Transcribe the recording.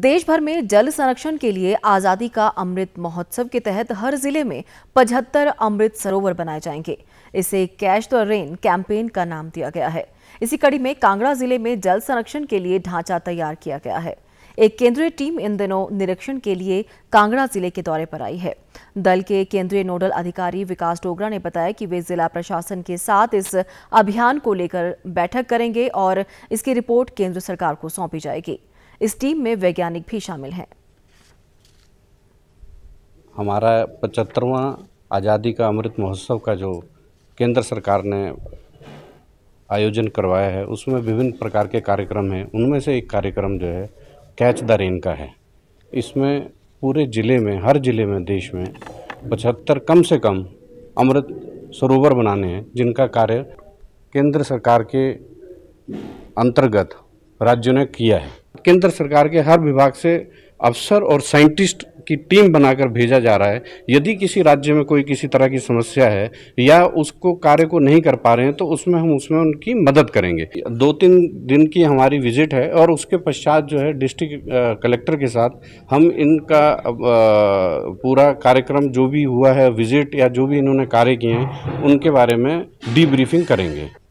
देश भर में जल संरक्षण के लिए आज़ादी का अमृत महोत्सव के तहत हर जिले में 75 अमृत सरोवर बनाए जाएंगे इसे कैश द रेन कैंपेन का नाम दिया गया है इसी कड़ी में कांगड़ा जिले में जल संरक्षण के लिए ढांचा तैयार किया गया है एक केंद्रीय टीम इन दिनों निरीक्षण के लिए कांगड़ा जिले के दौरे पर आई है दल के केंद्रीय नोडल अधिकारी विकास डोगरा ने बताया कि वे जिला प्रशासन के साथ इस अभियान को लेकर बैठक करेंगे और इसकी रिपोर्ट केंद्र सरकार को सौंपी जाएगी इस टीम में वैज्ञानिक भी शामिल हैं हमारा पचहत्तरवा आज़ादी का अमृत महोत्सव का जो केंद्र सरकार ने आयोजन करवाया है उसमें विभिन्न प्रकार के कार्यक्रम हैं उनमें से एक कार्यक्रम जो है कैच द रेन का है इसमें पूरे ज़िले में हर ज़िले में देश में पचहत्तर कम से कम अमृत सरोवर बनाने हैं जिनका कार्य केंद्र सरकार के अंतर्गत राज्यों ने किया है केंद्र सरकार के हर विभाग से अफसर और साइंटिस्ट की टीम बनाकर भेजा जा रहा है यदि किसी राज्य में कोई किसी तरह की समस्या है या उसको कार्य को नहीं कर पा रहे हैं तो उसमें हम उसमें उनकी मदद करेंगे दो तीन दिन की हमारी विजिट है और उसके पश्चात जो है डिस्ट्रिक्ट कलेक्टर के साथ हम इनका पूरा कार्यक्रम जो भी हुआ है विजिट या जो भी इन्होंने कार्य किए हैं उनके बारे में डीब्रीफिंग करेंगे